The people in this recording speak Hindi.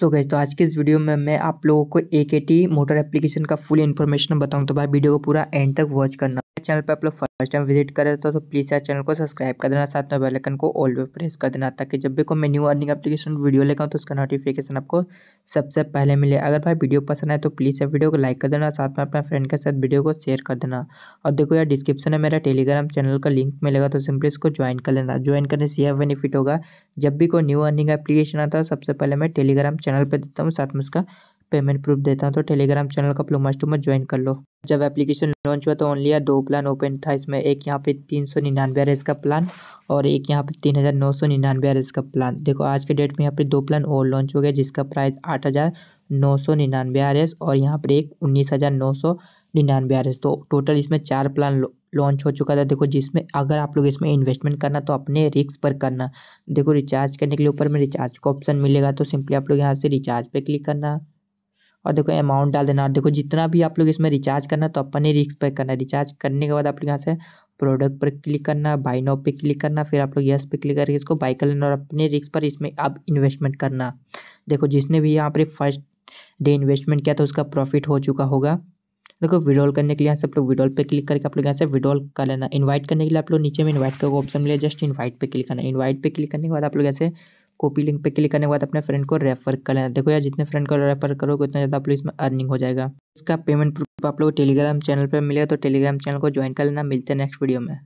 सो गैस तो आज के इस वीडियो में मैं आप लोगों को ए मोटर एप्लीकेशन का फुल इन्फॉर्मेशन बताऊँ तो भाई वीडियो को पूरा एंड तक वॉच करना चैनल पर आप लोग फर्स्ट टाइम विजिट कर रहे हो तो, तो प्लीज़ यार चैनल को सब्सक्राइब कर देना साथ में बेलकन को ऑल पे प्रेस कर देना ताकि जब भी कोई मैं न्यू अर्निंग एप्लीकेशन वीडियो लेकर तो उसका नोटिफिकेशन आपको सबसे पहले मिले अगर भाई वीडियो पसंद आए तो प्लीज़ यार वीडियो को लाइक कर देना साथ में अपने फ्रेंड के साथ वीडियो को शेयर कर देना और देखो यार डिस्क्रिप्शन में मेरा टेलीग्राम चैनल का लिंक मिलेगा तो सिंपली इसको ज्वाइन कर लेना ज्वाइन करने से यह बेनिफिट होगा जब भी कोई न्यू अर्निंग एप्लीकेशन आता है सबसे पहले मैं टेलीग्राम चैनल पर देता हूँ साथ में उसका पेमेंट प्रूफ देता हूँ तो टेलीग्राम चैनल का प्लूमस टू में ज्वाइन कर लो जब एप्लीकेशन लॉन्च हुआ तो ओनली दो प्लान ओपन था इसमें एक यहाँ पे तीन सौ निन्यानवे आर का प्लान और एक यहाँ पे तीन हज़ार नौ सौ निन्यानवे आर का प्लान देखो आज के डेट में यहाँ पे दो प्लान और लॉन्च हो गया जिसका प्राइस आठ हज़ार नौ सौ निन्यानवे आर और यहाँ पर एक उन्नीस हज़ार नौ सौ निन्यानवे आर तो टोटल इसमें चार प्लान लॉन्च हो चुका था देखो जिसमें अगर आप लोग इसमें इन्वेस्टमेंट करना तो अपने रिक्स पर करना देखो रिचार्ज करने के लिए ऊपर में रिचार्ज का ऑप्शन मिलेगा तो सिंपली आप लोग यहाँ से रिचार्ज पर क्लिक करना और देखो अमाउंट डाल देना और देखो जितना भी आप लोग इसमें रिचार्ज करना तो अपन ही रिक्स पे करना रिचार्ज करने के बाद आप लोग यहाँ से प्रोडक्ट पर क्लिक करना बाई नो पे क्लिक करना फिर आप लोग यस पे क्लिक करके इसको बाई कर लेना और अपने रिक्स पर इसमें अब इन्वेस्टमेंट करना देखो जिसने भी यहाँ पर फर्स्ट डे इन्वेस्टमेंट किया था उसका प्रॉफिट हो चुका होगा देखो विड्रॉल करने के लिए यहाँ से आप लोग विड्रॉल पे क्लिक करके आप लोग यहाँ से विड्रॉल कर लेना इन्वाइट करने के लिए आप लोग नीचे में इन्वाइट का ऑप्शन मिले जस्ट इन्वाइट पे क्लिक करना इन्वाइट पे क्लिक करने के बाद आप लोग ऐसे कॉपी लिंक पे क्लिक करने के बाद अपने फ्रेंड को रेफर कर लेना देखो यार जितने फ्रेंड को रेफर करोगे उतना ज़्यादा आप लोग इसमें अर्निंग हो जाएगा इसका पेमेंट प्रूफ आप लोग टेलीग्राम चैनल पर मिलेगा तो टेलीग्राम चैनल को ज्वाइन कर लेना मिलते हैं नेक्स्ट वीडियो में